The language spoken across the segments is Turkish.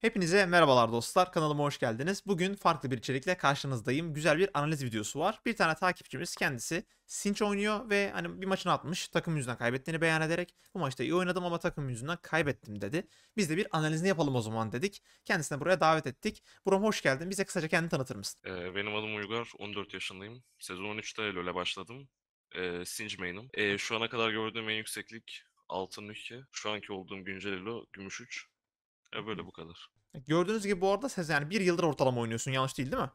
Hepinize merhabalar dostlar. Kanalıma hoş geldiniz. Bugün farklı bir içerikle karşınızdayım. Güzel bir analiz videosu var. Bir tane takipçimiz kendisi sinch oynuyor ve hani bir maçını atmış. Takım yüzünden kaybettiğini beyan ederek bu maçta iyi oynadım ama takım yüzünden kaybettim dedi. Biz de bir analizini yapalım o zaman dedik. kendisine buraya davet ettik. Buram hoş geldin. Bize kısaca kendini tanıtır mısın? Ee, benim adım Uygar. 14 yaşındayım. Sezon 13'te LoL'e başladım. Ee, Sinç main'im. Ee, şu ana kadar gördüğüm en yükseklik altın 2. Şu anki olduğum güncel elo gümüş 3. Ya e, böyle bu kadar. E, gördüğünüz gibi bu arada Sezen yani bir yıldır ortalama oynuyorsun yanlış değil değil mi?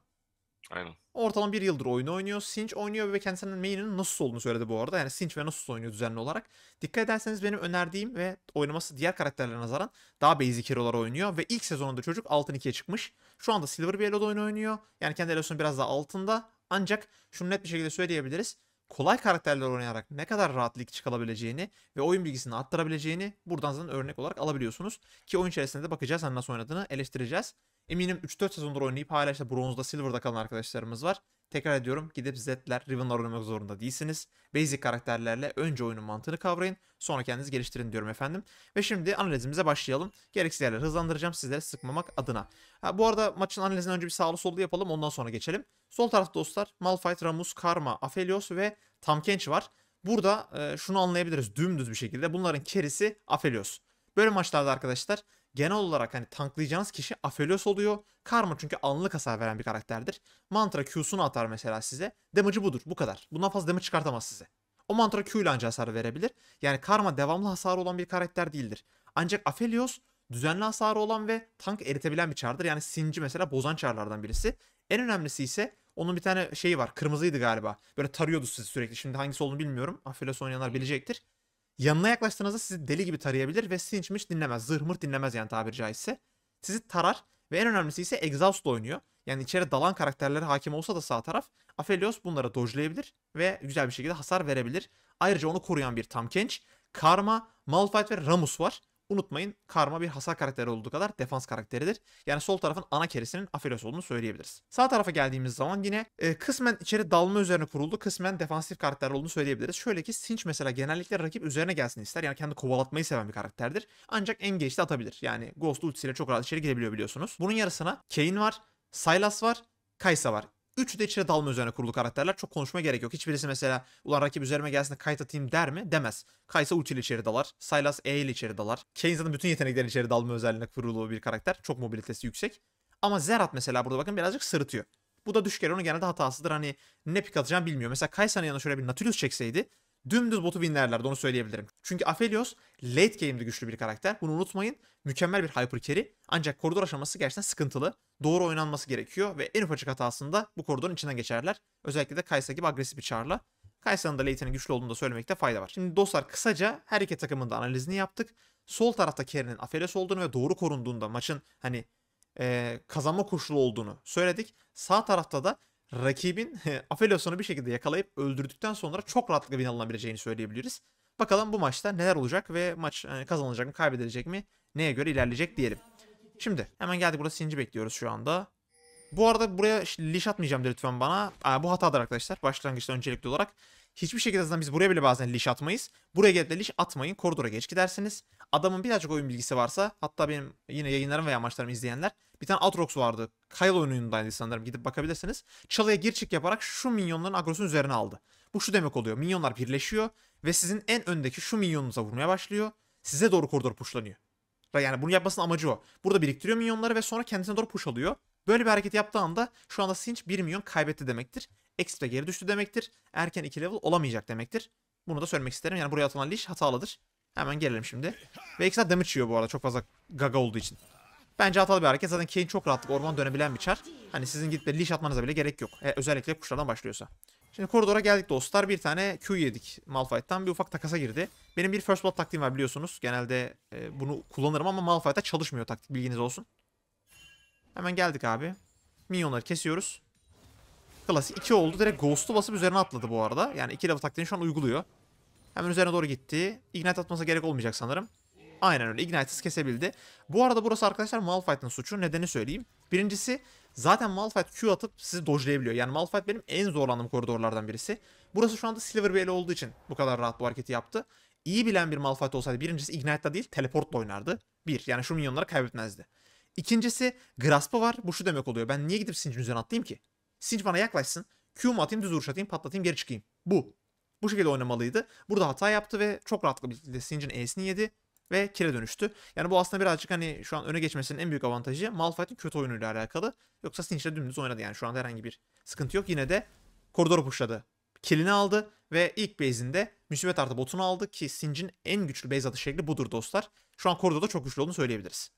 Aynen. Ortalama bir yıldır oyunu oynuyor. Sinch oynuyor ve kendisinin main'inin nasıl olduğunu söyledi bu arada. Yani Sinch ve nasıl oynuyor düzenli olarak. Dikkat ederseniz benim önerdiğim ve oynaması diğer karakterlere nazaran daha basic hero'lar oynuyor. Ve ilk sezonunda çocuk altın 2'ye çıkmış. Şu anda Silver bir Elo'da oyun oynuyor. Yani kendi Elo'sunun biraz daha altında. Ancak şunu net bir şekilde söyleyebiliriz kolay karakterler oynayarak ne kadar rahat lig çıkalabileceğini ve oyun bilgisini arttırabileceğini buradan zaten örnek olarak alabiliyorsunuz. Ki oyun içerisinde de bakacağız hani nasıl oynadığını eleştireceğiz. Eminim 3-4 sezondur oynayıp hala işte bronzda silver'da kalan arkadaşlarımız var. Tekrar ediyorum gidip Zed'ler, Riven'lar oynamak zorunda değilsiniz. Basic karakterlerle önce oyunun mantığını kavrayın. Sonra kendiniz geliştirin diyorum efendim. Ve şimdi analizimize başlayalım. Gereksiz yerleri hızlandıracağım sizlere sıkmamak adına. Ha, bu arada maçın analizinden önce bir sağlı sollu yapalım ondan sonra geçelim. Sol tarafta dostlar Malphite, Ramus, Karma, Aphelios ve Tamkenç var. Burada e, şunu anlayabiliriz dümdüz bir şekilde. Bunların kerisi Aphelios. Böyle maçlarda arkadaşlar genel olarak hani tanklayacağınız kişi Aphelios oluyor. Karma çünkü anlık hasar veren bir karakterdir. Mantra Q'sunu atar mesela size. Damage'ı budur. Bu kadar. Bundan fazla damage çıkartamaz size. O mantra Q ile ancak hasar verebilir. Yani Karma devamlı hasarı olan bir karakter değildir. Ancak Aphelios düzenli hasarı olan ve tank eritebilen bir çardır. Yani Sinci mesela bozan çarlardan birisi. En önemlisi ise onun bir tane şeyi var. Kırmızıydı galiba. Böyle tarıyordu sizi sürekli. Şimdi hangisi olduğunu bilmiyorum. Aphelios oynayanlar bilecektir. Yanına yaklaştığınızda sizi deli gibi tarayabilir ve sinçmiş dinlemez. Zırhmırt dinlemez yani tabiri caizse. Sizi tarar ve en önemlisi ise Exhaust'la oynuyor. Yani içeri dalan karakterlere hakim olsa da sağ taraf Aphelios bunlara dojlayabilir ve güzel bir şekilde hasar verebilir. Ayrıca onu koruyan bir tam genç. Karma, Malphite ve Ramus var. Unutmayın karma bir hasar karakteri olduğu kadar defans karakteridir. Yani sol tarafın ana kerisinin Aphelios olduğunu söyleyebiliriz. Sağ tarafa geldiğimiz zaman yine e, kısmen içeri dalma üzerine kuruldu. Kısmen defansif karakter olduğunu söyleyebiliriz. Şöyle ki Sinch mesela genellikle rakip üzerine gelsin ister. Yani kendi kovalatmayı seven bir karakterdir. Ancak en geçti atabilir. Yani Ghost ultisiyle çok rahat içeri girebiliyor biliyorsunuz. Bunun yarısına Kane var, Sylas var, Kaysa var. Üçü de içeri dalma üzerine kurulu karakterler. Çok konuşma gerek yok. Hiçbirisi mesela ulan rakip üzerime gelsin de kayıt atayım der mi? Demez. Kaysa ulti ile içeri dalar. Sylas E ile içeri dalar. Kane zaten bütün yeteneklerin içeri dalma özelliğine kurulu bir karakter. Çok mobilitesi yüksek. Ama Zerat mesela burada bakın birazcık sırıtıyor. Bu da düşkeli. Onun genelde hatasıdır. Hani ne pik atacağını bilmiyor. Mesela Kaysa'nın yanına şöyle bir Natulus çekseydi dümdüz botu winlerlerdi onu söyleyebilirim. Çünkü Aphelios late game'de güçlü bir karakter. Bunu unutmayın. Mükemmel bir hyper carry. Ancak koridor aşaması gerçekten sıkıntılı. Doğru oynanması gerekiyor ve en ufacık hatasında bu koridorun içinden geçerler. Özellikle de Kaysa gibi agresif bir charla. Kaysa'nın da late'inin güçlü olduğunu da söylemekte fayda var. Şimdi dostlar kısaca her iki takımın da analizini yaptık. Sol tarafta Kerry'nin Aphelios olduğunu ve doğru korunduğunda maçın hani e, kazanma koşulu olduğunu söyledik. Sağ tarafta da rakibin afeliosunu bir şekilde yakalayıp öldürdükten sonra çok rahatlıkla win alınabileceğini söyleyebiliriz. Bakalım bu maçta neler olacak ve maç e, kazanılacak mı kaybedilecek mi neye göre ilerleyecek diyelim. Şimdi hemen geldik burada sinci bekliyoruz şu anda. Bu arada buraya liş atmayacağım de lütfen bana. Aa, e, bu hatadır arkadaşlar başlangıçta öncelikli olarak. Hiçbir şekilde zaten biz buraya bile bazen liş atmayız. Buraya gelip de leash atmayın. Koridora geç gidersiniz. Adamın birazcık oyun bilgisi varsa hatta benim yine yayınlarım veya maçlarımı izleyenler bir tane Atrox vardı. Kyle oyunundaydı sanırım. Gidip bakabilirsiniz. Çalıya gir çık yaparak şu minyonların agrosun üzerine aldı. Bu şu demek oluyor. Minyonlar birleşiyor ve sizin en öndeki şu minyonunuza vurmaya başlıyor. Size doğru koridor pushlanıyor. Yani bunu yapmasının amacı o. Burada biriktiriyor minyonları ve sonra kendisine doğru push alıyor. Böyle bir hareket yaptığı anda şu anda Sinch 1 milyon kaybetti demektir. Ekstra geri düştü demektir. Erken 2 level olamayacak demektir. Bunu da söylemek isterim. Yani buraya atılan leash hatalıdır. Hemen gelelim şimdi. Ve ekstra damage yiyor bu arada çok fazla gaga olduğu için. Bence hatalı bir hareket. Zaten Kane çok rahatlıkla orman dönebilen bir çar. Hani sizin gidip de leash atmanıza bile gerek yok. E, özellikle kuşlardan başlıyorsa. Şimdi koridora geldik dostlar. Bir tane Q yedik Malphite'dan. Bir ufak takasa girdi. Benim bir first blood taktiğim var biliyorsunuz. Genelde e, bunu kullanırım ama Malphite'da çalışmıyor taktik bilginiz olsun. Hemen geldik abi. Minyonları kesiyoruz. Klasik 2 oldu. Direkt Ghost'u basıp üzerine atladı bu arada. Yani 2 level taktiğini şu an uyguluyor. Hemen üzerine doğru gitti. Ignite atmasına gerek olmayacak sanırım. Aynen öyle. Ignite'siz kesebildi. Bu arada burası arkadaşlar Malphite'ın suçu. Nedeni söyleyeyim. Birincisi zaten Malphite Q atıp sizi dojlayabiliyor. Yani Malphite benim en zorlandığım koridorlardan birisi. Burası şu anda Silver Veil olduğu için bu kadar rahat bu hareketi yaptı. İyi bilen bir Malphite olsaydı birincisi Ignite'da değil teleportla oynardı. Bir. Yani şu minyonları kaybetmezdi. İkincisi Grasp'ı var. Bu şu demek oluyor. Ben niye gidip Sinch'in üzerine atlayayım ki? Sinch bana yaklaşsın. Q'mu atayım, düz vuruş atayım, patlatayım, geri çıkayım. Bu. Bu şekilde oynamalıydı. Burada hata yaptı ve çok rahatlıkla bir şekilde Sinch'in E'sini yedi ve kire dönüştü. Yani bu aslında birazcık hani şu an öne geçmesinin en büyük avantajı Malphite'in kötü oyunuyla alakalı. Yoksa Sinch'le dümdüz oynadı yani şu anda herhangi bir sıkıntı yok. Yine de koridoru pushladı. Killini aldı ve ilk base'inde müsibet artı botunu aldı ki Sinch'in en güçlü base atış şekli budur dostlar. Şu an koridorda çok güçlü olduğunu söyleyebiliriz.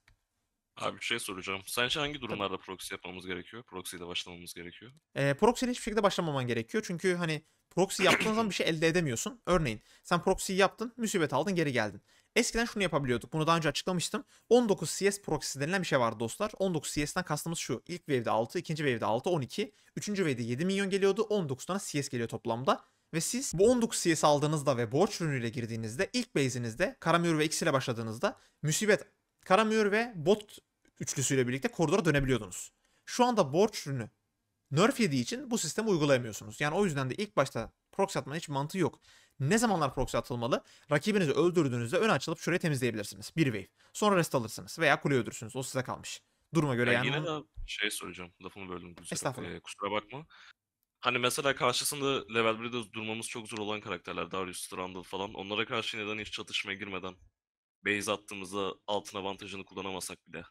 Abi bir şey soracağım. Sence hangi durumlarda proxy yapmamız gerekiyor? Proxy ile başlamamız gerekiyor. E, ee, proxy ile hiçbir şekilde başlamaman gerekiyor. Çünkü hani Proxy yaptığın zaman bir şey elde edemiyorsun. Örneğin sen proxy yaptın, müsibet aldın, geri geldin. Eskiden şunu yapabiliyorduk. Bunu daha önce açıklamıştım. 19CS proxy denilen bir şey vardı dostlar. 19CS'den kastımız şu. İlk wave'de 6, ikinci wave'de 6, 12. Üçüncü wave'de 7 milyon geliyordu. 19 tane CS geliyor toplamda. Ve siz bu 19 CS aldığınızda ve borç ürünüyle girdiğinizde ilk base'inizde Karamür ve X ile başladığınızda müsibet Karamür ve bot üçlüsüyle birlikte koridora dönebiliyordunuz. Şu anda borç ürünü nerf yediği için bu sistemi uygulayamıyorsunuz. Yani o yüzden de ilk başta proxy atmanın hiç mantığı yok. Ne zamanlar proxy atılmalı? Rakibinizi öldürdüğünüzde ön açılıp şurayı temizleyebilirsiniz. Bir wave. Sonra rest alırsınız veya kuleyi öldürürsünüz. O size kalmış. Duruma göre yani. yani yine de şey soracağım. Lafımı böldüm. Estağfurullah. Ee, kusura bakma. Hani mesela karşısında level 1'de durmamız çok zor olan karakterler. Darius, Strandal falan. Onlara karşı neden hiç çatışmaya girmeden base attığımızda altın avantajını kullanamasak bile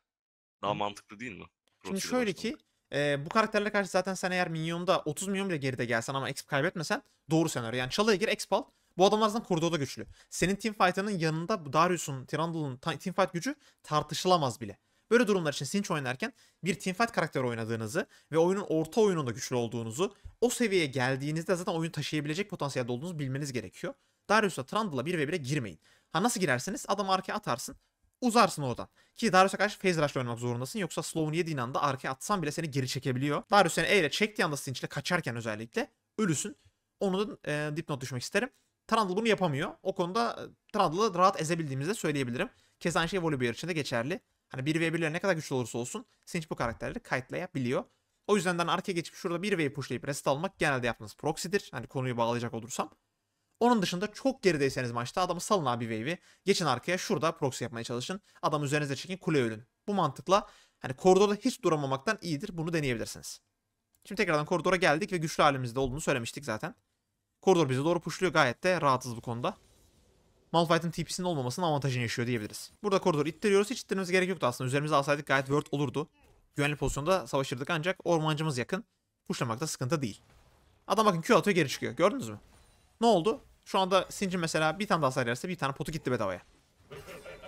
daha Hı. mantıklı değil mi? Şimdi şöyle başlamak. ki e, bu karakterlere karşı zaten sen eğer minyonda 30 milyon bile geride gelsen ama exp kaybetmesen doğru senaryo. Yani çalıya gir exp al. Bu adamlardan zaten da güçlü. Senin teamfight'ının yanında Darius'un, Tyrandal'ın teamfight gücü tartışılamaz bile. Böyle durumlar için Sinch oynarken bir teamfight karakteri oynadığınızı ve oyunun orta oyununda güçlü olduğunuzu o seviyeye geldiğinizde zaten oyun taşıyabilecek potansiyelde olduğunuzu bilmeniz gerekiyor. Darius'la Trundle'la 1v1'e girmeyin. Ha nasıl girersiniz? Adam arkaya atarsın uzarsın oradan. Ki Darius'a karşı phase rush'la oynamak zorundasın. Yoksa slow'unu yediğin anda arkaya atsan bile seni geri çekebiliyor. Darius seni eğre çektiği anda sinchle kaçarken özellikle ölüsün. Onu da e, dipnot düşmek isterim. Trundle bunu yapamıyor. O konuda e, Trundle'ı rahat ezebildiğimizi de söyleyebilirim. Kez aynı şey Volibear için de geçerli. Hani 1v1'ler ne kadar güçlü olursa olsun Sinch bu karakterleri kayıtlayabiliyor. O yüzden ben hani arkaya geçip şurada 1v pushlayıp rest almak genelde yaptığımız proxy'dir. Hani konuyu bağlayacak olursam. Onun dışında çok gerideyseniz maçta adamı salın abi wave'i. Geçin arkaya şurada proxy yapmaya çalışın. Adam üzerinize çekin kule ölün. Bu mantıkla hani koridorda hiç duramamaktan iyidir. Bunu deneyebilirsiniz. Şimdi tekrardan koridora geldik ve güçlü halimizde olduğunu söylemiştik zaten. Koridor bizi doğru puşluyor gayet de rahatız bu konuda. Malphite'ın TP'sinin olmamasının avantajını yaşıyor diyebiliriz. Burada koridoru ittiriyoruz. Hiç ittirmemiz gerek yoktu aslında. Üzerimize alsaydık gayet word olurdu. Güvenli pozisyonda savaşırdık ancak ormancımız yakın. Puşlamakta sıkıntı değil. Adam bakın Q atıyor geri çıkıyor. Gördünüz mü? Ne oldu? Şu anda Sinci mesela bir tane daha hasar yerse bir tane potu gitti bedavaya.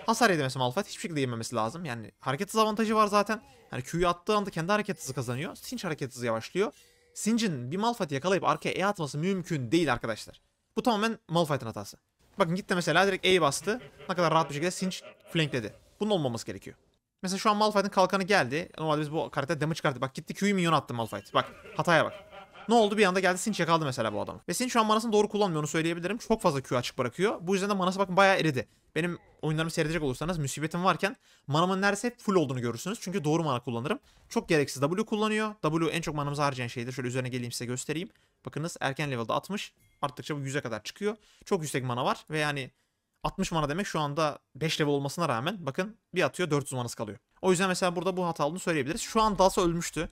Hasar yedi mesela Malphite hiçbir şekilde yememesi lazım. Yani hareket hızı avantajı var zaten. Yani Q'yu attığı anda kendi hareket hızı kazanıyor. Sinch hareket hızı yavaşlıyor. Sinç'in bir Malphite'i yakalayıp arkaya E atması mümkün değil arkadaşlar. Bu tamamen Malphite'ın hatası. Bakın gitti mesela direkt E'yi bastı. Ne kadar rahat bir şekilde Sinch flankledi. Bunun olmaması gerekiyor. Mesela şu an Malphite'ın kalkanı geldi. Normalde biz bu karete damage kartı. Bak gitti Q'yu minyon attı Malphite. Bak hataya bak. Ne oldu bir anda geldi Sinch'e kaldı mesela bu adam. Ve Sinch şu an manasını doğru kullanmıyor onu söyleyebilirim. Çok fazla Q açık bırakıyor. Bu yüzden de manası bakın bayağı eridi. Benim oyunlarımı seyredecek olursanız müsibetim varken manamın neredeyse hep full olduğunu görürsünüz. Çünkü doğru mana kullanırım. Çok gereksiz W kullanıyor. W en çok manamızı harcayan şeydir. Şöyle üzerine geleyim size göstereyim. Bakınız erken level'da 60. Arttıkça bu 100'e kadar çıkıyor. Çok yüksek mana var ve yani 60 mana demek şu anda 5 level olmasına rağmen bakın bir atıyor 400 manası kalıyor. O yüzden mesela burada bu hata olduğunu söyleyebiliriz. Şu an Dalsa ölmüştü.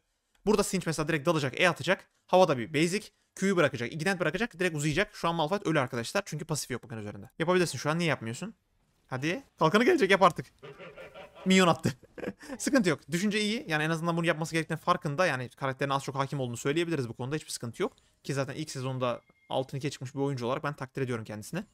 Burada Sinch mesela direkt dalacak, E atacak. Havada bir basic. Q'yu bırakacak, Ignite bırakacak, direkt uzayacak. Şu an Malphite ölü arkadaşlar çünkü pasif yok bakın üzerinde. Yapabilirsin şu an niye yapmıyorsun? Hadi. Kalkanı gelecek yap artık. Minyon attı. sıkıntı yok. Düşünce iyi. Yani en azından bunu yapması gerektiğinin farkında. Yani karakterine az çok hakim olduğunu söyleyebiliriz bu konuda. Hiçbir sıkıntı yok. Ki zaten ilk sezonda 6-2'ye çıkmış bir oyuncu olarak ben takdir ediyorum kendisini.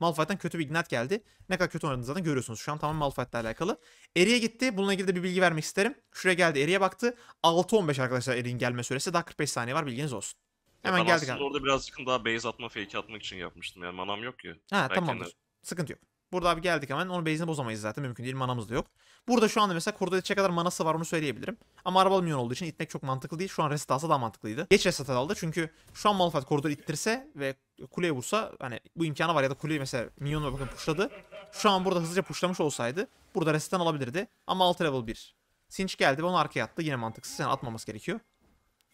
Malphite'den kötü bir ignat geldi. Ne kadar kötü oynadığını zaten görüyorsunuz. Şu an tamamen Malphite'la alakalı. Eri'ye gitti. Bununla ilgili de bir bilgi vermek isterim. Şuraya geldi. Eri'ye baktı. 6-15 arkadaşlar Eri'nin gelme süresi. Daha 45 saniye var. Bilginiz olsun. Hemen ya, geldik. orada birazcık daha base atma fake atmak için yapmıştım. Yani manam yok ya. Ha Belki tamamdır. Sıkıntı yok. Burada abi geldik hemen. onu base'ini bozamayız zaten. Mümkün değil. Manamız da yok. Burada şu anda mesela kurda yetecek kadar manası var onu söyleyebilirim. Ama arabalı minyon olduğu için itmek çok mantıklı değil. Şu an reset alsa daha mantıklıydı. Geç reset aldı. Çünkü şu an Malphite koridoru ittirse ve kuleye vursa hani bu imkanı var ya da kuleyi mesela minyonla bakın pushladı. Şu an burada hızlıca pushlamış olsaydı burada resetten alabilirdi. Ama alt level 1. Sinç geldi ve onu arkaya attı. Yine mantıksız. Sen atmaması gerekiyor.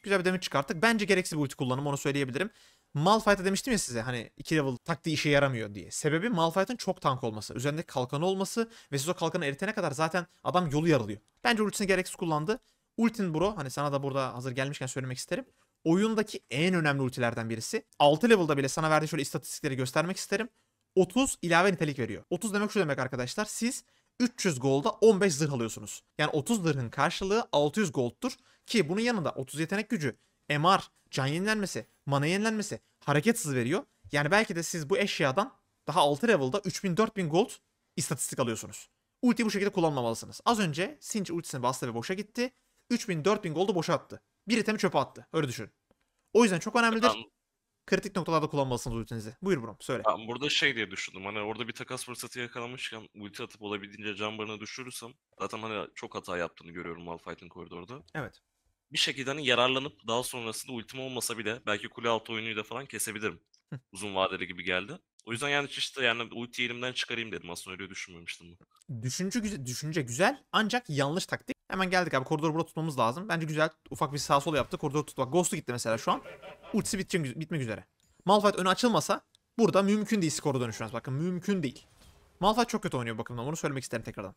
Güzel bir demir çıkarttık. Bence gereksiz bir ulti kullanım onu söyleyebilirim. Malphite'a demiştim ya size hani 2 level taktiği işe yaramıyor diye. Sebebi Malphite'ın çok tank olması. Üzerindeki kalkanı olması ve siz o kalkanı eritene kadar zaten adam yolu yarılıyor. Bence ultisini gereksiz kullandı. Ultin bro hani sana da burada hazır gelmişken söylemek isterim. Oyundaki en önemli ultilerden birisi. 6 level'da bile sana verdiği şöyle istatistikleri göstermek isterim. 30 ilave nitelik veriyor. 30 demek şu demek arkadaşlar. Siz 300 golda 15 zırh alıyorsunuz. Yani 30 zırhın karşılığı 600 goldtur ki bunun yanında 30 yetenek gücü, MR, can yenilenmesi, mana yenilenmesi hareket hızı veriyor. Yani belki de siz bu eşyadan daha 6 level'da 3000-4000 gold istatistik alıyorsunuz. Ulti bu şekilde kullanmamalısınız. Az önce Sinch ultisini bastı ve boşa gitti. 3000-4000 gold'u boşa attı. Bir itemi çöpe attı. Öyle düşün. O yüzden çok önemlidir. Ben, Kritik noktalarda kullanmalısınız ultinizi. Buyur Brom söyle. Ben burada şey diye düşündüm. Hani orada bir takas fırsatı yakalamışken ulti atıp olabildiğince can barına düşürürsem zaten hani çok hata yaptığını görüyorum Malphite'in koridorda. Evet bir şekilde hani yararlanıp daha sonrasında ultim olmasa bile belki kule altı oyunuyla falan kesebilirim. Uzun vadeli gibi geldi. O yüzden yani işte yani ulti elimden çıkarayım dedim aslında öyle düşünmemiştim. Düşünce, güze- düşünce güzel ancak yanlış taktik. Hemen geldik abi koridoru burada tutmamız lazım. Bence güzel ufak bir sağ sol yaptı koridoru tutmak. Ghost'u gitti mesela şu an. Ultisi bitecek, bitmek üzere. Malphite öne açılmasa burada mümkün değil skoru dönüşmez. Bakın mümkün değil. Malphite çok kötü oynuyor bakımdan onu söylemek isterim tekrardan.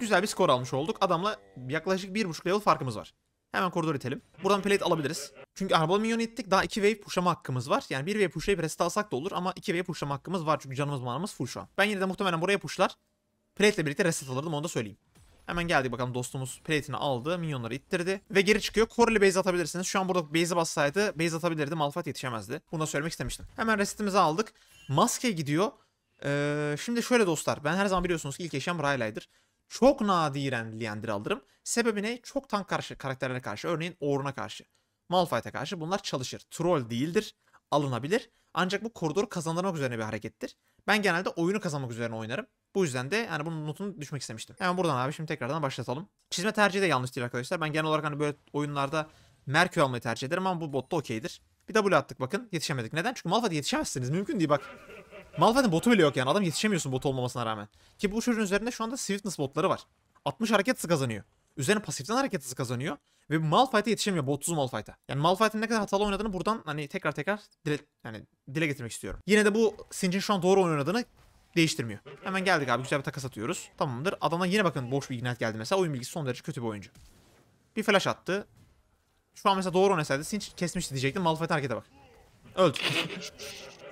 Güzel bir skor almış olduk. Adamla yaklaşık bir buçuk level farkımız var. Hemen koridor itelim. Buradan plate alabiliriz. Çünkü arabalı minyon ettik. Daha 2 wave push'lama hakkımız var. Yani 1 wave push'layıp rest alsak da olur ama 2 wave push'lama hakkımız var. Çünkü canımız manamız full şu an. Ben yine de muhtemelen buraya push'lar. Plate'le birlikte reset alırdım onu da söyleyeyim. Hemen geldi bakalım dostumuz plate'ini aldı. Minyonları ittirdi. Ve geri çıkıyor. Corelli base atabilirsiniz. Şu an burada base'e bassaydı base atabilirdi. Malphite yetişemezdi. Bunu da söylemek istemiştim. Hemen resetimizi aldık. Maske gidiyor. Ee, şimdi şöyle dostlar. Ben her zaman biliyorsunuz ki ilk eşyam Rayla'ydır. Çok nadiren Liander'ı alırım. Sebebi ne? Çok tank karşı karakterlere karşı. Örneğin Orun'a karşı. Malphite'e karşı bunlar çalışır. Troll değildir. Alınabilir. Ancak bu koridoru kazanmak üzerine bir harekettir. Ben genelde oyunu kazanmak üzerine oynarım. Bu yüzden de yani bunun notunu düşmek istemiştim. Hemen yani buradan abi şimdi tekrardan başlatalım. Çizme tercihi de yanlış değil arkadaşlar. Ben genel olarak hani böyle oyunlarda Merkür almayı tercih ederim ama bu botta okeydir. Bir W attık bakın yetişemedik. Neden? Çünkü Malphite yetişemezsiniz. Mümkün değil bak. Malphite'in botu bile yok yani. Adam yetişemiyorsun bot olmamasına rağmen. Ki bu çocuğun üzerinde şu anda Swiftness botları var. 60 hareket kazanıyor. Üzerine pasiften hareket hızı kazanıyor. Ve Malphite'e yetişemiyor bu 30 Malphite'a. Yani Malphite'in ne kadar hatalı oynadığını buradan hani tekrar tekrar dile, yani dile getirmek istiyorum. Yine de bu Sinjin şu an doğru oynadığını değiştirmiyor. Hemen geldik abi güzel bir takas atıyoruz. Tamamdır. Adamdan yine bakın boş bir ignite geldi mesela. Oyun bilgisi son derece kötü bir oyuncu. Bir flash attı. Şu an mesela doğru oynasaydı Sinch kesmişti diyecektim. Malphite harekete bak. Öldü.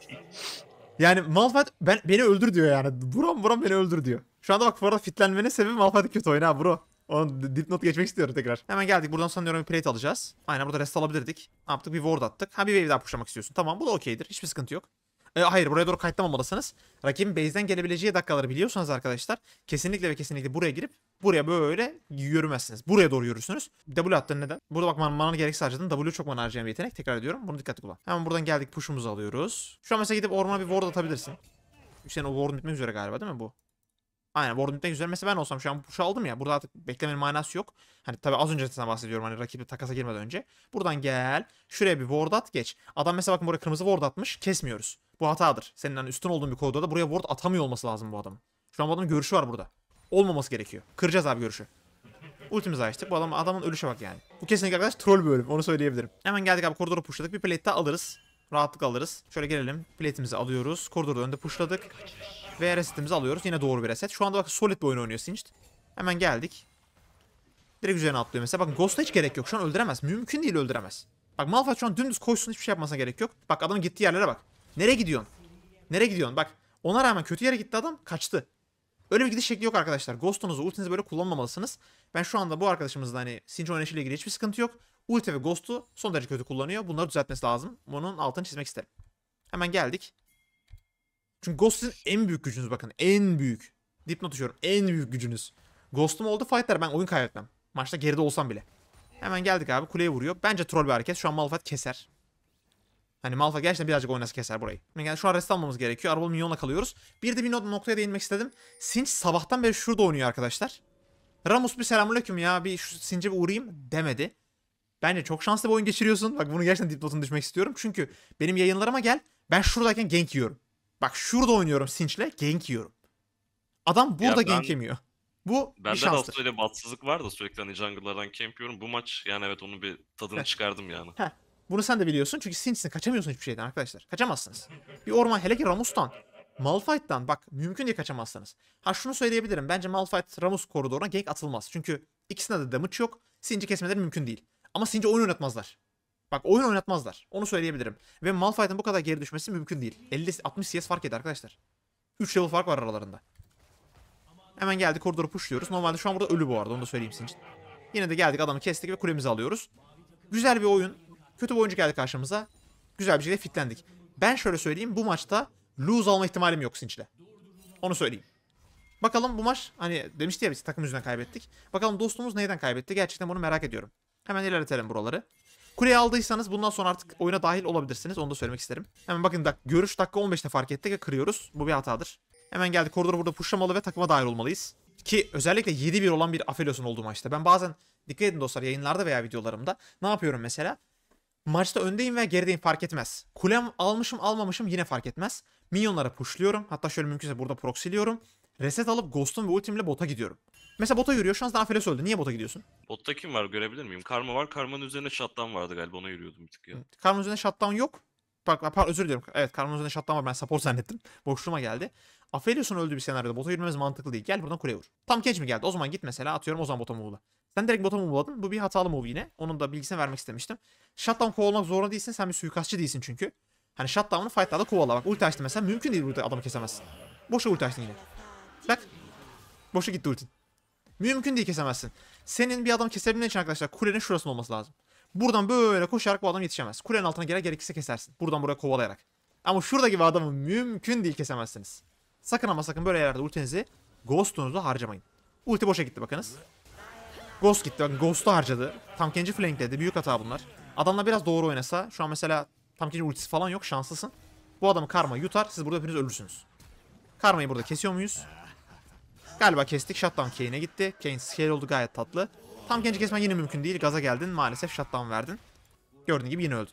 yani Malphite ben, beni öldür diyor yani. Buram buram beni öldür diyor. Şu anda bak bu arada fitlenmenin sebebi Malphite kötü oyna bro. Onu dipnot geçmek istiyorum tekrar. Hemen geldik. Buradan sanıyorum bir plate alacağız. Aynen burada rest alabilirdik. Ne yaptık? Bir ward attık. Ha bir wave daha pushlamak istiyorsun. Tamam bu da okeydir. Hiçbir sıkıntı yok. E, hayır buraya doğru kayıtlamamalısınız. Rakibin base'den gelebileceği dakikaları biliyorsanız arkadaşlar kesinlikle ve kesinlikle buraya girip buraya böyle yürümezsiniz. Buraya doğru yürürsünüz. W attın neden? Burada bak mana, gereksiz harcadın. W çok mana harcayan bir yetenek. Tekrar ediyorum. Bunu dikkatli kullan. Hemen buradan geldik push'umuzu alıyoruz. Şu an mesela gidip ormana bir ward atabilirsin. Senin o ward'un bitmek üzere galiba değil mi bu? Aynen Ward'un üzerine mesela ben olsam şu an push aldım ya. Burada artık beklemenin manası yok. Hani tabii az önce sana bahsediyorum hani rakibi takasa girmeden önce. Buradan gel. Şuraya bir ward at geç. Adam mesela bakın buraya kırmızı ward atmış. Kesmiyoruz. Bu hatadır. Senin hani üstün olduğun bir koridorda da buraya ward atamıyor olması lazım bu adamın. Şu an bu adamın görüşü var burada. Olmaması gerekiyor. Kıracağız abi görüşü. Ultimizi açtık. Bu adam, adamın ölüşe bak yani. Bu kesinlikle arkadaş troll bir ölüm, Onu söyleyebilirim. Hemen geldik abi koridoru pushladık. Bir plate alırız. Rahatlık alırız. Şöyle gelelim. Plate'imizi alıyoruz. Koridorda önde pushladık. Ve resetimizi alıyoruz. Yine doğru bir reset. Şu anda bak solid bir oyun oynuyor Singed. Hemen geldik. Direkt üzerine atlıyor mesela. Bakın Ghost'a hiç gerek yok. Şu an öldüremez. Mümkün değil öldüremez. Bak Malphite şu an dümdüz koysun hiçbir şey yapmasına gerek yok. Bak adamın gittiği yerlere bak. Nereye gidiyorsun? Nereye gidiyorsun? Bak ona rağmen kötü yere gitti adam. Kaçtı. Öyle bir gidiş şekli yok arkadaşlar. Ghost'unuzu, ultinizi böyle kullanmamalısınız. Ben şu anda bu arkadaşımızla hani Sinch oynayışıyla ilgili hiçbir sıkıntı yok. Ulti ve Ghost'u son derece kötü kullanıyor. Bunları düzeltmesi lazım. Bunun altını çizmek isterim. Hemen geldik. Çünkü Ghost'un en büyük gücünüz bakın. En büyük. Dipnot düşüyorum. En büyük gücünüz. Ghost'um oldu fightler ben oyun kaybetmem. Maçta geride olsam bile. Hemen geldik abi kuleye vuruyor. Bence troll bir hareket. Şu an Malphite keser. Hani Malphite gerçekten birazcık oynasa keser burayı. Yani şu an rest almamız gerekiyor. araba minyonla kalıyoruz. Bir de bir noktaya değinmek istedim. Sinch sabahtan beri şurada oynuyor arkadaşlar. Ramus bir selamünaleyküm ya bir şu Sinç'e bir uğrayayım demedi. Bence çok şanslı bir oyun geçiriyorsun. Bak bunu gerçekten dipnotunu düşmek istiyorum. Çünkü benim yayınlarıma gel. Ben şuradayken gank yiyorum. Bak şurada oynuyorum Sinch'le gank yiyorum. Adam burada ya ben, gank yemiyor. Bu ben bir şanstır. de aslında öyle bahtsızlık var da sürekli hani jungler'dan camp yiyorum. Bu maç yani evet onun bir tadını evet. çıkardım yani. Heh. Bunu sen de biliyorsun çünkü Sinch'sin kaçamıyorsun hiçbir şeyden arkadaşlar. Kaçamazsınız. Bir orman hele ki Ramos'tan. Malphite'dan bak mümkün diye kaçamazsınız. Ha şunu söyleyebilirim. Bence Malphite Ramos koridoruna gank atılmaz. Çünkü ikisinde de damage yok. Sinci kesmeleri mümkün değil. Ama Sinci oyun oynatmazlar. Bak oyun oynatmazlar. Onu söyleyebilirim. Ve Malphite'ın bu kadar geri düşmesi mümkün değil. 50-60 CS fark eder arkadaşlar. 3 level fark var aralarında. Hemen geldik koridoru pushluyoruz. Normalde şu an burada ölü bu arada onu da söyleyeyim sizin için. Yine de geldik adamı kestik ve kulemizi alıyoruz. Güzel bir oyun. Kötü bir oyuncu geldi karşımıza. Güzel bir şekilde fitlendik. Ben şöyle söyleyeyim bu maçta lose alma ihtimalim yok Sinç'le. Onu söyleyeyim. Bakalım bu maç hani demişti ya biz takım yüzünden kaybettik. Bakalım dostumuz neyden kaybetti gerçekten bunu merak ediyorum. Hemen ilerletelim buraları. Kuleyi aldıysanız bundan sonra artık oyuna dahil olabilirsiniz. Onu da söylemek isterim. Hemen bakın dak görüş dakika 15'te fark ettik ve kırıyoruz. Bu bir hatadır. Hemen geldi koridoru burada pushlamalı ve takıma dahil olmalıyız. Ki özellikle 7-1 olan bir Aphelios'un olduğu maçta. Ben bazen dikkat edin dostlar yayınlarda veya videolarımda ne yapıyorum mesela? Maçta öndeyim veya gerideyim fark etmez. Kulem almışım almamışım yine fark etmez. Minyonlara pushluyorum. Hatta şöyle mümkünse burada proxyliyorum. Reset alıp Ghost'un ve ultimle bota gidiyorum. Mesela bota yürüyor. Şu an Danfeles öldü. Niye bota gidiyorsun? Botta kim var görebilir miyim? Karma var. Karma'nın üzerine shutdown vardı galiba. Ona yürüyordum bir tık ya. Karma'nın üzerine shutdown yok. Bak, pardon özür diliyorum. Evet Karma'nın üzerine shutdown var. Ben support zannettim. Boşluğuma geldi. Aphelios'un öldüğü bir senaryoda bota yürümemiz mantıklı değil. Gel buradan kuleye vur. Tam genç mi geldi? O zaman git mesela atıyorum o zaman bota move'la. Sen direkt bota move'ladın. Bu bir hatalı move yine. Onun da bilgisini vermek istemiştim. Shutdown kovalamak zorunda değilsin. Sen bir suikastçı değilsin çünkü. Hani shutdown'u fight'larda kovala. Bak ulti açtı mesela. Mümkün değil ulti adamı kesemezsin. Boşa ulti açtın yine. Bak. Boşa gitti ultin. Mümkün değil kesemezsin. Senin bir adam kesebilmen için arkadaşlar kulenin şurasında olması lazım. Buradan böyle koşarak bu adam yetişemez. Kulenin altına gerek gerekirse kesersin. Buradan buraya kovalayarak. Ama şurada gibi adamı mümkün değil kesemezsiniz. Sakın ama sakın böyle yerlerde ultinizi Ghost'unuzu harcamayın. Ulti boşa gitti bakınız. Ghost gitti. Bakın Ghost'u harcadı. Tam Kenji flankledi. Büyük hata bunlar. Adamla biraz doğru oynasa. Şu an mesela Tam Kenji ultisi falan yok. Şanslısın. Bu adamı karma yutar. Siz burada hepiniz ölürsünüz. Karmayı burada kesiyor muyuz? Galiba kestik. Shutdown Kane'e gitti. Kane scale oldu gayet tatlı. Tam Kane'i kesmen yine mümkün değil. Gaza geldin. Maalesef shutdown verdin. Gördüğün gibi yine öldün.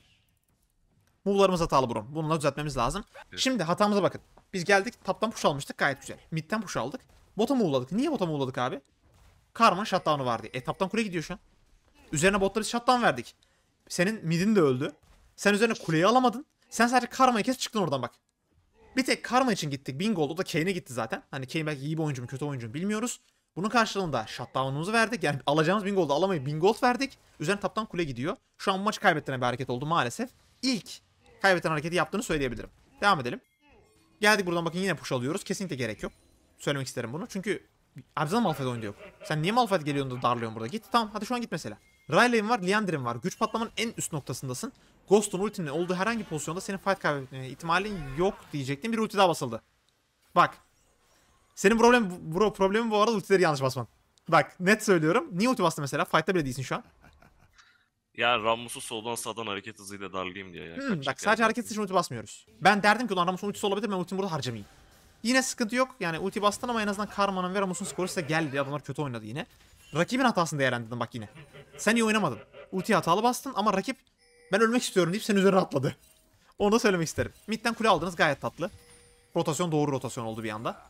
Move'larımız hatalı Brom. Bununla düzeltmemiz lazım. Şimdi hatamıza bakın. Biz geldik top'tan push almıştık gayet güzel. Mid'den push aldık. Bota move'ladık. Niye bota move'ladık abi? Karma shutdown'u vardı. E top'tan kule gidiyor şu an. Üzerine botları biz shutdown verdik. Senin midin de öldü. Sen üzerine kuleyi alamadın. Sen sadece karmayı kes çıktın oradan bak. Bir tek Karma için gittik. Bingold o da Kane'e gitti zaten. Hani Kane belki iyi bir oyuncu mu kötü oyuncu mu bilmiyoruz. Bunun karşılığında shutdown'umuzu verdik. Yani alacağımız Bingold'u alamayıp Bingold verdik. Üzerine taptan kule gidiyor. Şu an maç kaybettiren bir hareket oldu maalesef. İlk kaybeden hareketi yaptığını söyleyebilirim. Devam edelim. Geldik buradan bakın yine push alıyoruz. Kesinlikle gerek yok. Söylemek isterim bunu. Çünkü Abzal Malphite oyunda yok. Sen niye Malphite geliyorsun da darlıyorsun burada? Git tamam hadi şu an git mesela. Riley'in var, Liandry'in var. Güç patlamanın en üst noktasındasın. Ghost'un ultinin olduğu herhangi pozisyonda senin fight kaybetme ihtimalin yok diyecektim. Bir ulti daha basıldı. Bak. Senin problem, bro, problemin bu arada ultileri yanlış basman. Bak net söylüyorum. Niye ulti bastı mesela? Fight'ta bile değilsin şu an. Ya Rammus'u soldan sağdan hareket hızıyla darlayayım diye. Ya. Hmm, bak sadece hareket için ulti basmıyoruz. Ben derdim ki ulan Rammus'un ultisi olabilir ben ultimi burada harcamayayım. Yine sıkıntı yok. Yani ulti bastın ama en azından Karma'nın ve Rammus'un skoru size geldi. Adamlar kötü oynadı yine. Rakibin hatasını değerlendirdin bak yine. Sen iyi oynamadın. Ulti hatalı bastın ama rakip ben ölmek istiyorum deyip senin üzerine atladı. Onu da söylemek isterim. Mid'den kule aldınız gayet tatlı. Rotasyon doğru rotasyon oldu bir anda.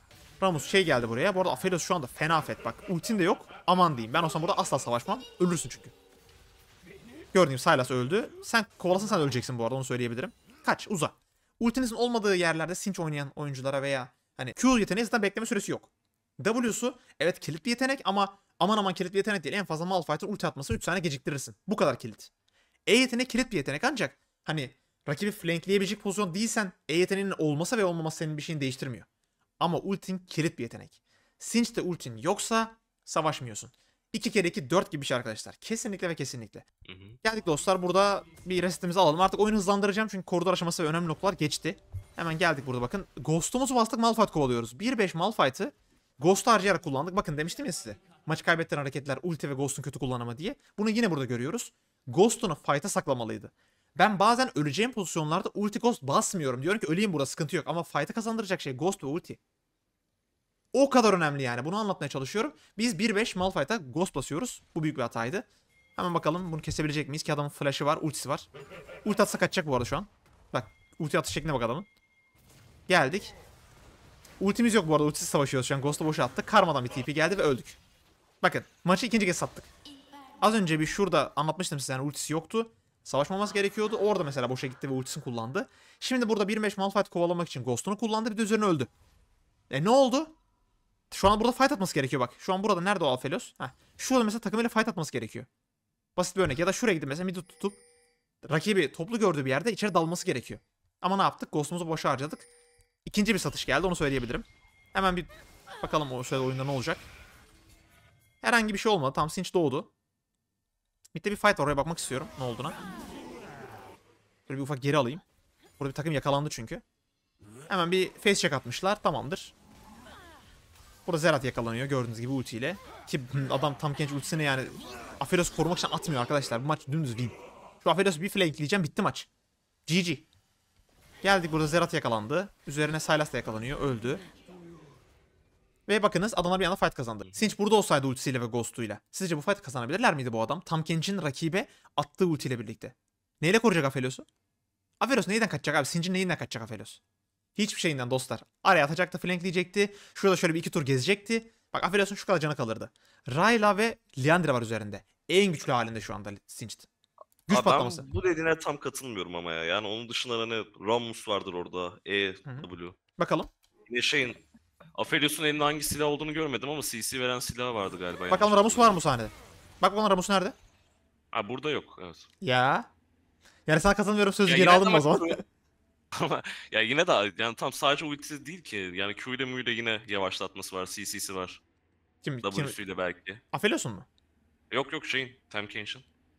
Ramos şey geldi buraya. Bu arada Aphelios şu anda fena fet. Bak Ultin de yok. Aman diyeyim. Ben olsam burada asla savaşmam. Ölürsün çünkü. Gördüğüm Sylas öldü. Sen kovalasın sen öleceksin bu arada onu söyleyebilirim. Kaç uza. Ultinizin olmadığı yerlerde sinç oynayan oyunculara veya hani Q yeteneği zaten bekleme süresi yok. W'su evet kilit bir yetenek ama Aman aman kilit bir yetenek değil. En fazla Malphite'ın ulti atması 3 saniye geciktirirsin. Bu kadar kilit. E yetenek kilit bir yetenek ancak hani rakibi flankleyebilecek pozisyon değilsen E yeteneğinin olmasa ve olmaması senin bir şeyini değiştirmiyor. Ama ultin kilit bir yetenek. Sinch'te ultin yoksa savaşmıyorsun. 2 kere 2 4 gibi bir şey arkadaşlar. Kesinlikle ve kesinlikle. Hı hı. Geldik dostlar burada bir resetimizi alalım. Artık oyunu hızlandıracağım çünkü koridor aşaması ve önemli noktalar geçti. Hemen geldik burada bakın. Ghost'umuzu bastık Malphite kovalıyoruz. 1-5 Malphite'ı Ghost harcayarak kullandık. Bakın demiştim ya size. Maçı kaybettiren hareketler ulti ve Ghost'un kötü kullanımı diye. Bunu yine burada görüyoruz. Ghost'unu fight'a saklamalıydı. Ben bazen öleceğim pozisyonlarda ulti Ghost basmıyorum. Diyorum ki öleyim burada sıkıntı yok. Ama fight'a kazandıracak şey Ghost ve ulti. O kadar önemli yani. Bunu anlatmaya çalışıyorum. Biz 1-5 Malphite'a Ghost basıyoruz. Bu büyük bir hataydı. Hemen bakalım bunu kesebilecek miyiz ki adamın flash'ı var, ultisi var. Ulti atsa kaçacak bu arada şu an. Bak ulti atış şekline bak adamın. Geldik. Ultimiz yok bu arada. Ultisiz savaşıyoruz şu an. Ghost'u boşa attık. Karmadan bir TP geldi ve öldük. Bakın maçı ikinci kez sattık. Az önce bir şurada anlatmıştım size yani ultisi yoktu. Savaşmaması gerekiyordu. Orada mesela boşa gitti ve ultisini kullandı. Şimdi burada 1-5 Malphite kovalamak için Ghost'unu kullandı bir de üzerine öldü. E ne oldu? Şu an burada fight atması gerekiyor bak. Şu an burada nerede o Alphelios? Heh. Şurada mesela takımıyla fight atması gerekiyor. Basit bir örnek. Ya da şuraya gidip mesela midi tutup rakibi toplu gördüğü bir yerde içeri dalması gerekiyor. Ama ne yaptık? Ghost'umuzu boşa harcadık. İkinci bir satış geldi onu söyleyebilirim. Hemen bir bakalım o sırada oyunda ne olacak. Herhangi bir şey olmadı. Tam Sinch doğdu. Mid'de bir fight var. Oraya bakmak istiyorum ne olduğuna. Böyle bir ufak geri alayım. Burada bir takım yakalandı çünkü. Hemen bir face check atmışlar. Tamamdır. Burada Zerat yakalanıyor gördüğünüz gibi ultiyle. Ki adam tam genç ultisini yani Aphelios'u korumak için atmıyor arkadaşlar. Bu maç dümdüz win. Şu Aphelios'u bir flankleyeceğim bitti maç. GG. Geldik burada Zerat yakalandı. Üzerine Sylas da yakalanıyor. Öldü. Ve bakınız adamlar bir anda fight kazandı. Sinch burada olsaydı ultisiyle ve ghost'uyla. Sizce bu fight kazanabilirler miydi bu adam? Tam Kench'in rakibe attığı ultiyle birlikte. Neyle koruyacak Aphelios'u? Aphelios neyden kaçacak abi? Sinch'in neyinden kaçacak Aphelios? Hiçbir şeyinden dostlar. Araya atacaktı, flankleyecekti. Şurada şöyle bir iki tur gezecekti. Bak Aphelios'un şu kadar canı kalırdı. Rayla ve Liandra var üzerinde. En güçlü halinde şu anda Sinch'ti. Güç Adam, patlaması. Bu dediğine tam katılmıyorum ama ya. Yani onun dışında hani Rammus vardır orada. E, W. Bakalım. Yine şeyin Aphelios'un elinde hangi silah olduğunu görmedim ama CC veren silah vardı galiba. Bakalım Ramus var mı sahnede? Bak bakalım Ramus nerede? Ha burada yok. Evet. Ya. Yani sana katılmıyorum sözü Ya geri yine aldım o zaman. Ama ya yine de yani tam sadece ultisi değil ki. Yani Q ile M ile yine yavaşlatması var. CC'si var. Kim, kim? ile belki. Aphelios'un mu? Yok yok şeyin. Temkin'in.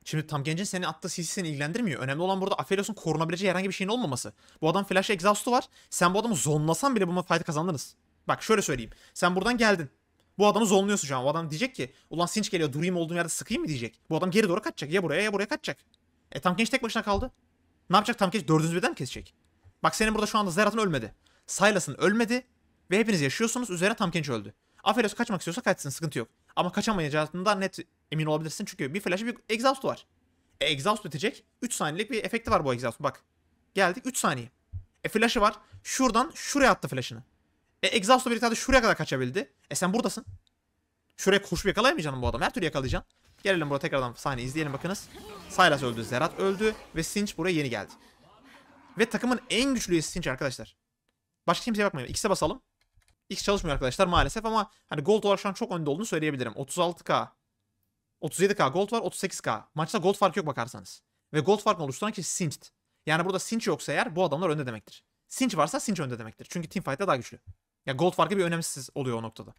Şimdi tam gencin senin attığı CC seni ilgilendirmiyor. Önemli olan burada Aphelios'un korunabileceği herhangi bir şeyin olmaması. Bu adam Flash Exhaust'u var. Sen bu adamı zonlasan bile bu fight kazandınız. Bak şöyle söyleyeyim. Sen buradan geldin. Bu adamı zonluyorsun şu an. O adam diyecek ki ulan Sinç geliyor durayım olduğum yerde sıkayım mı diyecek. Bu adam geri doğru kaçacak. Ya buraya ya buraya kaçacak. E tam genç tek başına kaldı. Ne yapacak tam genç? Dördünüzü birden mi kesecek? Bak senin burada şu anda Zerat'ın ölmedi. Silas'ın ölmedi. Ve hepiniz yaşıyorsunuz. Üzerine tam genç öldü. Aphelios kaçmak istiyorsa kaçsın. Sıkıntı yok. Ama kaçamayacağından net emin olabilirsin. Çünkü bir flash'ı bir exhaust var. E, exhaust bitecek. 3 saniyelik bir efekti var bu exhaust. Bak. Geldik 3 saniye. E flash'ı var. Şuradan şuraya attı flash'ını. E exhaust'la birlikte de şuraya kadar kaçabildi. E sen buradasın. Şuraya koşup yakalayamayacaksın bu adam. Her türlü yakalayacaksın. Gelelim buraya tekrardan saniye izleyelim bakınız. Sylas öldü, Zerat öldü ve Sinch buraya yeni geldi. Ve takımın en güçlü Sinch arkadaşlar. Başka kimseye bakmayın. X'e basalım. X çalışmıyor arkadaşlar maalesef ama hani gold olarak şu an çok önde olduğunu söyleyebilirim. 36k 37k gold var 38k. Maçta gold farkı yok bakarsanız. Ve gold farkını oluşturan kişi Singed. Yani burada Sinch yoksa eğer bu adamlar önde demektir. Sinch varsa Sinch önde demektir. Çünkü teamfight'ta daha güçlü. Ya gold farkı bir önemsiz oluyor o noktada.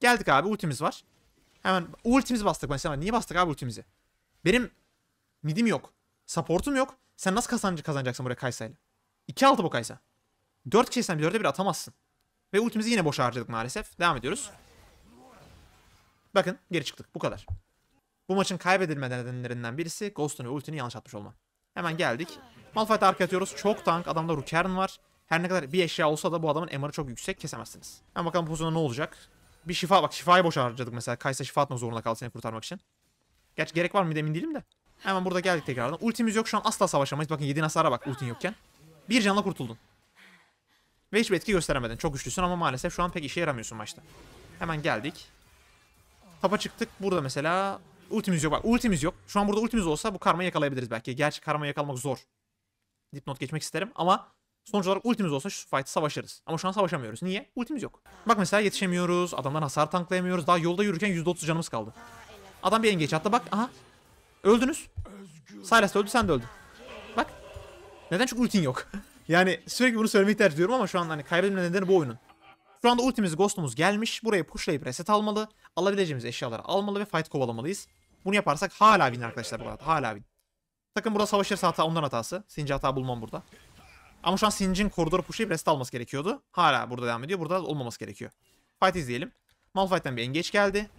Geldik abi ultimiz var. Hemen ultimizi bastık mesela Niye bastık abi ultimizi? Benim midim yok. Supportum yok. Sen nasıl kazancı kazanacaksın buraya Kaysa ile? 2 6 bu Kaysa. 4 kişiysen bir 4'e 1 atamazsın. Ve ultimizi yine boşa harcadık maalesef. Devam ediyoruz. Bakın geri çıktık. Bu kadar. Bu maçın kaybedilme nedenlerinden birisi Ghost'un ve ultini yanlış atmış olma. Hemen geldik. Malphite'e arka atıyoruz. Çok tank. Adamda Rukern var. Her ne kadar bir eşya olsa da bu adamın MR'ı çok yüksek kesemezsiniz. Hemen bakalım pozisyonda ne olacak. Bir şifa bak şifayı boş harcadık mesela. Kaysa şifa atmak zorunda kaldı seni kurtarmak için. Gerçi gerek var mı emin değilim de. Hemen burada geldik tekrardan. Ultimiz yok şu an asla savaşamayız. Bakın 7 hasara bak ultin yokken. Bir canla kurtuldun. Ve hiçbir etki gösteremedin. Çok güçlüsün ama maalesef şu an pek işe yaramıyorsun maçta. Hemen geldik. Tapa çıktık. Burada mesela Ultimiz yok bak ultimiz yok. Şu an burada ultimiz olsa bu karma yakalayabiliriz belki. Gerçi karma yakalamak zor. Dipnot geçmek isterim ama sonuç olarak ultimiz olsa şu fight savaşırız. Ama şu an savaşamıyoruz. Niye? Ultimiz yok. Bak mesela yetişemiyoruz. Adamdan hasar tanklayamıyoruz. Daha yolda yürürken %30 canımız kaldı. Adam bir engeç attı bak. Aha. Öldünüz. Silas öldü sen de öldün. Bak. Neden? Çünkü ultin yok. yani sürekli bunu söylemeyi tercih ediyorum ama şu an hani kaybetme nedeni bu oyunun. Şu anda ultimiz ghostumuz gelmiş. Buraya pushlayıp reset almalı. Alabileceğimiz eşyaları almalı ve fight kovalamalıyız. Bunu yaparsak hala win arkadaşlar bu arada. Hala win. Takım burada savaşırsa hata ondan hatası. Sinci hata bulmam burada. Ama şu an Sinjin koridoru pushlayıp reset alması gerekiyordu. Hala burada devam ediyor. Burada olmaması gerekiyor. Fight izleyelim. Malphite'den bir engeç geldi.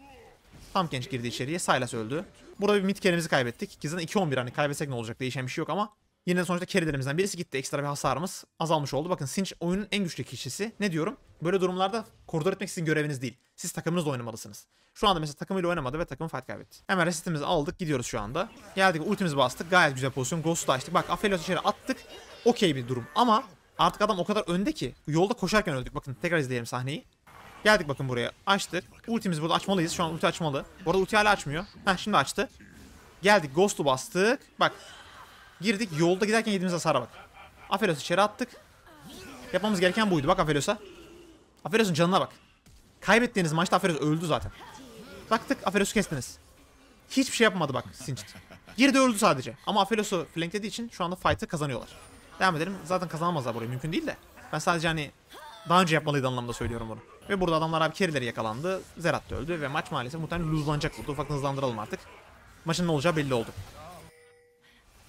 Tam genç girdi içeriye. Sylas öldü. Burada bir mid kaybettik. Kizan 2-11 hani kaybetsek ne olacak değişen bir şey yok ama Yine sonuçta carry'lerimizden birisi gitti. Ekstra bir hasarımız azalmış oldu. Bakın Sinch oyunun en güçlü kişisi. Ne diyorum? Böyle durumlarda koridor etmek sizin göreviniz değil. Siz takımınızla oynamalısınız. Şu anda mesela takımıyla oynamadı ve takım fight kaybetti. Hemen resistimizi aldık. Gidiyoruz şu anda. Geldik ultimizi bastık. Gayet güzel pozisyon. Ghost'u açtık. Bak Aphelios'u içeri attık. Okey bir durum ama artık adam o kadar önde ki yolda koşarken öldük. Bakın tekrar izleyelim sahneyi. Geldik bakın buraya. Açtık. Ultimizi burada açmalıyız. Şu an ulti açmalı. Bu arada ulti hala açmıyor. Heh şimdi açtı. Geldik Ghost'u bastık. Bak Girdik. Yolda giderken yediğimiz hasara bak. Afelos'u içeri attık. Yapmamız gereken buydu. Bak Afelos'a. Afelos'un canına bak. Kaybettiğiniz maçta Afelos öldü zaten. Taktık Afelos'u kestiniz. Hiçbir şey yapmadı bak Sinch. Girdi öldü sadece. Ama Afelos'u flanklediği için şu anda fight'ı kazanıyorlar. Devam edelim. Zaten kazanamazlar burayı. Mümkün değil de. Ben sadece hani daha önce yapmalıydı anlamda söylüyorum bunu. Ve burada adamlar abi kerileri yakalandı. Zerat da öldü ve maç maalesef muhtemelen luzlanacak burada. ufak hızlandıralım artık. Maçın ne olacağı belli oldu.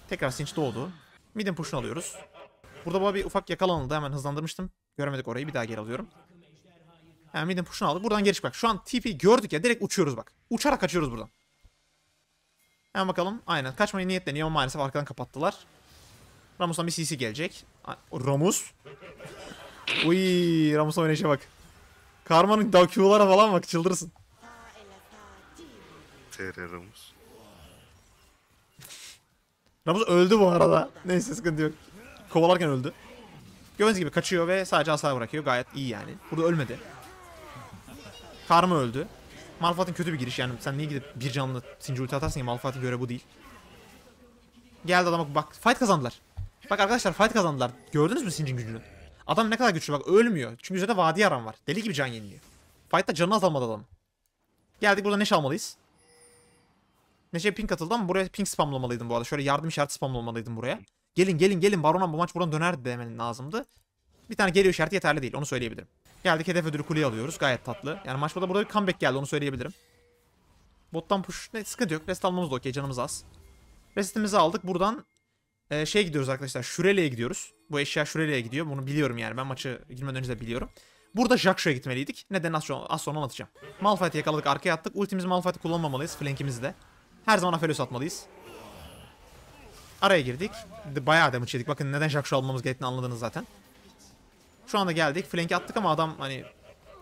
Tekrar sinç doğdu. Mid'in push'unu alıyoruz. Burada baba bir ufak yakalanıldı. Hemen hızlandırmıştım. Göremedik orayı. Bir daha geri alıyorum. Hemen mid'in push'unu aldı. Buradan geri çık bak. Şu an TP gördük ya. Direkt uçuyoruz bak. Uçarak kaçıyoruz buradan. Hemen bakalım. Aynen. Kaçmaya niyetleniyor ama maalesef arkadan kapattılar. Ramos'tan bir CC gelecek. Ramus. Uy, Ramos oynayışa bak. Karma'nın Q'lara falan bak. Çıldırırsın. TR Ramos. Nabız öldü bu arada. Neyse sıkıntı yok. Kovalarken öldü. Gördüğünüz gibi kaçıyor ve sadece hasar bırakıyor. Gayet iyi yani. Burada ölmedi. Karma öldü. Malfat'ın kötü bir giriş yani. Sen niye gidip bir canlı sinci ulti atarsın ki Malfat'ın göre bu değil. Geldi adam bak fight kazandılar. Bak arkadaşlar fight kazandılar. Gördünüz mü sincin gücünü? Adam ne kadar güçlü bak ölmüyor. Çünkü üzerinde vadi yaran var. Deli gibi can yeniliyor. Fight'ta canı azalmadı adam. Geldik burada ne almalıyız. Neşe ping atıldı ama buraya ping spamlamalıydım bu arada. Şöyle yardım işareti spamlamalıydım buraya. Gelin gelin gelin Baronan bu maç buradan dönerdi demen lazımdı. Bir tane geliyor işareti yeterli değil onu söyleyebilirim. Geldik hedef ödülü kuleyi alıyoruz gayet tatlı. Yani maç burada, burada bir comeback geldi onu söyleyebilirim. Bottan push ne sıkıntı yok. Rest almamız da okey canımız az. Restimizi aldık buradan e, şeye gidiyoruz arkadaşlar Şüreli'ye gidiyoruz. Bu eşya Şüreli'ye gidiyor bunu biliyorum yani ben maçı girmeden önce de biliyorum. Burada Jackshaw'a gitmeliydik. Neden az sonra, az sonra anlatacağım. Malphite'i yakaladık arkaya attık. Ultimizi Malphite'i kullanmamalıyız flankimizi de. Her zaman Aphelios atmalıyız. Araya girdik. Bayağı damage yedik. Bakın neden Jaxxu almamız gerektiğini anladınız zaten. Şu anda geldik. Flank attık ama adam hani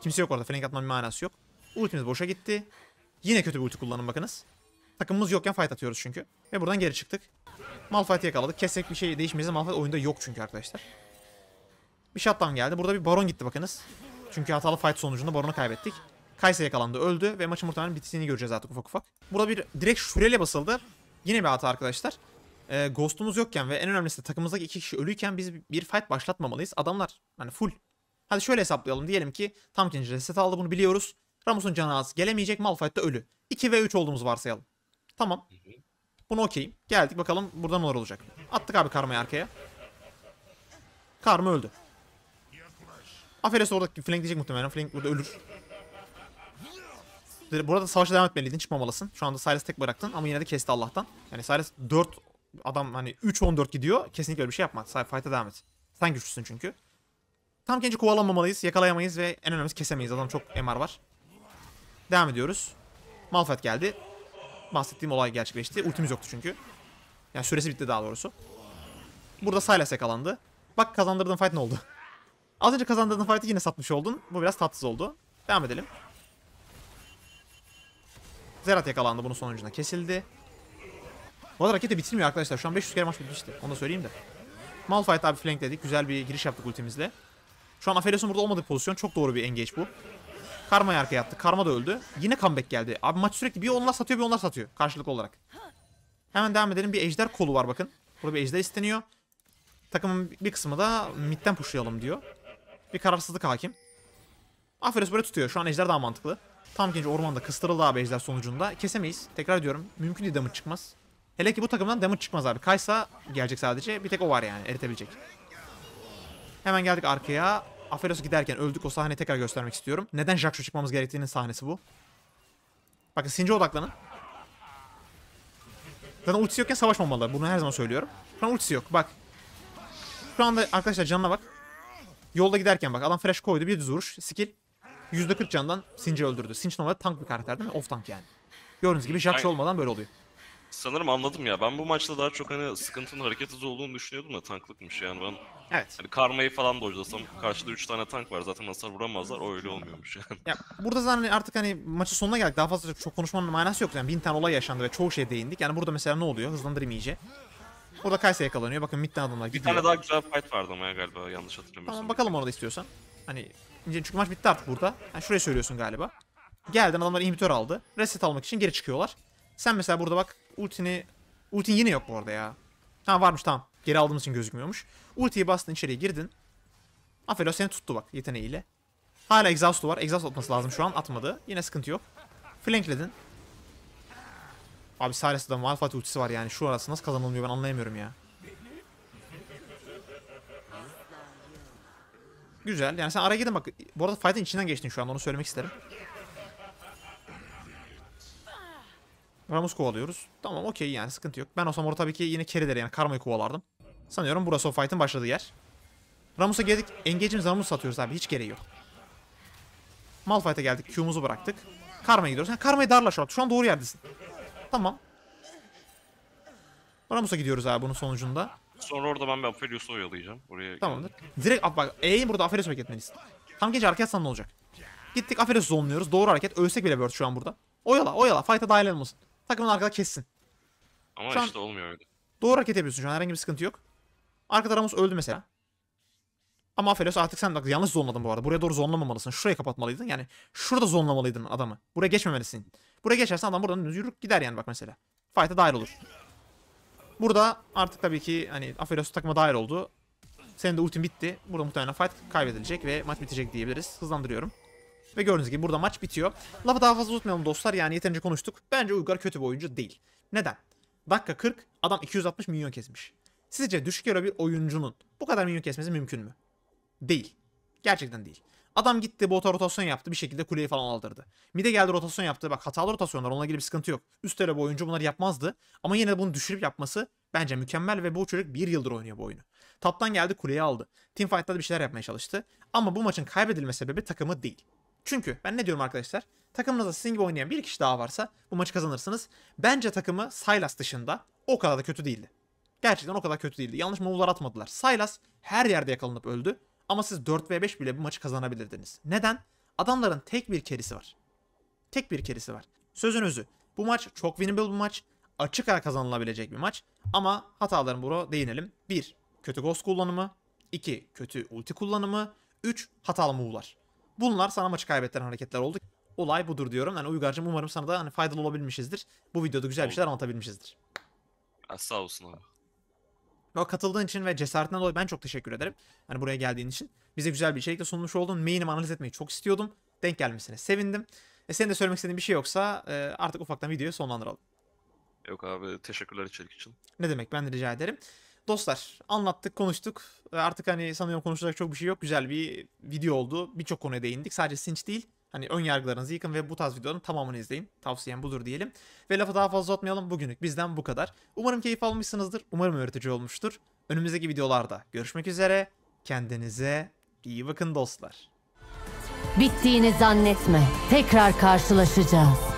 kimse yok orada. Flank atmanın manası yok. Ultimiz boşa gitti. Yine kötü bir ulti kullanın bakınız. Takımımız yokken fight atıyoruz çünkü. Ve buradan geri çıktık. Malphite'i yakaladık. Kesek bir şey değişmeyecek. Malphite oyunda yok çünkü arkadaşlar. Bir shutdown geldi. Burada bir baron gitti bakınız. Çünkü hatalı fight sonucunda baronu kaybettik. Kaysa yakalandı öldü ve maçın muhtemelen bittiğini göreceğiz artık ufak ufak. Burada bir direkt şurele basıldı. Yine bir hata arkadaşlar. Ee, ghost'umuz yokken ve en önemlisi de takımımızdaki iki kişi ölüyken biz bir fight başlatmamalıyız. Adamlar hani full. Hadi şöyle hesaplayalım. Diyelim ki tam ikinci reset aldı bunu biliyoruz. Ramos'un canı az gelemeyecek Malphite'de ölü. 2 ve 3 olduğumuzu varsayalım. Tamam. Bunu okeyim. Geldik bakalım burada neler olacak. Attık abi Karma'yı arkaya. Karma öldü. Aferes oradaki flank diyecek muhtemelen. Flank burada ölür. Burada savaşa devam etmeliydin çıkmamalısın. Şu anda Cyrus tek bıraktın ama yine de kesti Allah'tan. Yani Cyrus 4 adam hani 3-14 gidiyor. Kesinlikle öyle bir şey yapma. Fight'a devam et. Sen güçlüsün çünkü. Tam kendi kovalamamalıyız, yakalayamayız ve en önemlisi kesemeyiz. Adam çok MR var. Devam ediyoruz. Malphite geldi. Bahsettiğim olay gerçekleşti. Ultimiz yoktu çünkü. Yani süresi bitti daha doğrusu. Burada Silas yakalandı. Bak kazandırdığın fight ne oldu? Az önce kazandırdığın fight'i yine satmış oldun. Bu biraz tatsız oldu. Devam edelim. Zerat yakalandı bunun sonucunda kesildi. Bu arada raketi bitirmiyor arkadaşlar. Şu an 500 kere maç bitmişti. Onu da söyleyeyim de. Malphite abi flank dedik. Güzel bir giriş yaptık ultimizle. Şu an Aphelios'un burada olmadığı pozisyon. Çok doğru bir engage bu. Karma'yı arkaya attı. Karma da öldü. Yine comeback geldi. Abi maç sürekli bir onlar satıyor bir onlar satıyor. Karşılık olarak. Hemen devam edelim. Bir ejder kolu var bakın. Burada bir ejder isteniyor. Takımın bir kısmı da midden pushlayalım diyor. Bir kararsızlık hakim. Aferes böyle tutuyor. Şu an ejder daha mantıklı. Tam genç ormanda kıstırıldı abi ejder sonucunda. Kesemeyiz. Tekrar diyorum. Mümkün değil damage çıkmaz. Hele ki bu takımdan damage çıkmaz abi. Kaysa gelecek sadece. Bir tek o var yani eritebilecek. Hemen geldik arkaya. Aferos giderken öldük o sahneyi tekrar göstermek istiyorum. Neden Jaxo çıkmamız gerektiğinin sahnesi bu. Bakın Sinci odaklanın. Zaten ultisi yokken savaşmamalı. Bunu her zaman söylüyorum. Şu an ultisi yok. Bak. Şu anda arkadaşlar canına bak. Yolda giderken bak. Adam flash koydu. Bir düz vuruş. Skill. %40 candan Sinci öldürdü. Sinci normalde tank bir karakter değil mi? Off tank yani. Gördüğünüz gibi Jax olmadan böyle oluyor. Sanırım anladım ya. Ben bu maçta daha çok hani sıkıntının hareket hızı olduğunu düşünüyordum da tanklıkmış yani ben. Evet. Hani karmayı falan dojlasam karşıda 3 tane tank var zaten hasar vuramazlar o öyle olmuyormuş yani. Ya burada zaten hani artık hani maçı sonuna geldik daha fazla çok konuşmanın manası yok. Yani bin tane olay yaşandı ve çoğu şeye değindik. Yani burada mesela ne oluyor hızlandırayım iyice. Burada Kaysa yakalanıyor. Bakın midden adamlar gidiyor. Bir tane daha güzel fight vardı ama ya galiba yanlış hatırlamıyorsam. Tamam bakalım onu da istiyorsan. Hani çünkü maç bitti artık burada. Yani şuraya söylüyorsun galiba. Geldin adamlar imitör aldı. Reset almak için geri çıkıyorlar. Sen mesela burada bak ultini... Ultin yine yok bu arada ya. Ha varmış tamam. Geri aldığımız için gözükmüyormuş. Ultiyi bastın içeriye girdin. Afelo seni tuttu bak yeteneğiyle. Hala exhaust'u var. Exhaust atması lazım şu an. Atmadı. Yine sıkıntı yok. Flankledin. Abi Sares'de Malphite ultisi var yani. Şu arası nasıl kazanılmıyor ben anlayamıyorum ya. Güzel. Yani sen ara gidin bak. Bu arada fight'ın içinden geçtin şu an. Onu söylemek isterim. Ramus kovalıyoruz. Tamam okey yani sıkıntı yok. Ben olsam orada tabii ki yine Kerri'leri yani Karma'yı kovalardım. Sanıyorum burası o fight'ın başladığı yer. Ramus'a geldik. Engage'imiz Ramus satıyoruz abi. Hiç gereği yok. Malphite'a geldik. Q'muzu bıraktık. Karma'ya gidiyoruz. Yani Karma'yı darla şu an. Şu an doğru yerdesin. Tamam. Ramus'a gidiyoruz abi bunun sonucunda. Sonra orada ben bir Aphelios'u oyalayacağım. Oraya Tamamdır. Direkt bak E'yi burada Aphelios'u bekletmeliyiz. Tam geç hareket sana ne olacak? Gittik Aphelios'u zonluyoruz. Doğru hareket. Ölsek bile Bird şu an burada. Oyala oyala. Fight'a dahil olmasın. Takımın arkada kessin. Ama şu işte olmuyor öyle. Doğru hareket yapıyorsun şu an. Herhangi bir sıkıntı yok. Arkada Ramos öldü mesela. Ama Aphelios artık sen bak yanlış zonladın bu arada. Buraya doğru zonlamamalısın. Şurayı kapatmalıydın. Yani şurada zonlamalıydın adamı. Buraya geçmemelisin. Buraya geçersen adam buradan yürür gider yani bak mesela. Fight'a dahil olur. Burada artık tabii ki hani Aphelios takıma dahil oldu. Senin de ultin bitti. Burada muhtemelen fight kaybedilecek ve maç bitecek diyebiliriz. Hızlandırıyorum. Ve gördüğünüz gibi burada maç bitiyor. Lafı daha fazla tutmayalım dostlar. Yani yeterince konuştuk. Bence Uygar kötü bir oyuncu değil. Neden? Dakika 40 adam 260 milyon kesmiş. Sizce düşük euro bir oyuncunun bu kadar milyon kesmesi mümkün mü? Değil. Gerçekten değil. Adam gitti bota rotasyon yaptı. Bir şekilde kuleyi falan aldırdı. Mide geldi rotasyon yaptı. Bak hatalı rotasyonlar. Onunla ilgili bir sıkıntı yok. Üst bu oyuncu bunları yapmazdı. Ama yine de bunu düşürüp yapması bence mükemmel ve bu çocuk bir yıldır oynuyor bu oyunu. Taptan geldi kuleyi aldı. Teamfight'ta da bir şeyler yapmaya çalıştı. Ama bu maçın kaybedilme sebebi takımı değil. Çünkü ben ne diyorum arkadaşlar? Takımınızda sizin gibi oynayan bir kişi daha varsa bu maçı kazanırsınız. Bence takımı Silas dışında o kadar da kötü değildi. Gerçekten o kadar kötü değildi. Yanlış move'lar atmadılar. Silas her yerde yakalanıp öldü. Ama siz 4 ve 5 bile bu maçı kazanabilirdiniz. Neden? Adamların tek bir kerisi var. Tek bir kerisi var. Sözün özü. Bu maç çok winnable bir maç. Açık ara kazanılabilecek bir maç. Ama hataların bura değinelim. 1. Kötü ghost kullanımı. 2. Kötü ulti kullanımı. 3. Hatalı move'lar. Bunlar sana maçı kaybettiren hareketler oldu. Olay budur diyorum. Yani Uygar'cığım umarım sana da hani faydalı olabilmişizdir. Bu videoda güzel bir şeyler anlatabilmişizdir. Sağ olsun abi katıldığın için ve cesaretinden dolayı ben çok teşekkür ederim. Hani buraya geldiğin için. Bize güzel bir içerikle sunmuş oldun. Main'imi analiz etmeyi çok istiyordum. Denk gelmesine sevindim. E senin de söylemek istediğin bir şey yoksa e, artık ufaktan videoyu sonlandıralım. Yok abi teşekkürler içerik için. Ne demek ben de rica ederim. Dostlar anlattık konuştuk. E, artık hani sanıyorum konuşacak çok bir şey yok. Güzel bir video oldu. Birçok konuya değindik. Sadece Sinç değil Hani ön yargılarınızı yıkın ve bu tarz videoların tamamını izleyin. Tavsiyem budur diyelim. Ve lafı daha fazla uzatmayalım. Bugünlük bizden bu kadar. Umarım keyif almışsınızdır. Umarım öğretici olmuştur. Önümüzdeki videolarda görüşmek üzere. Kendinize iyi bakın dostlar. Bittiğini zannetme. Tekrar karşılaşacağız.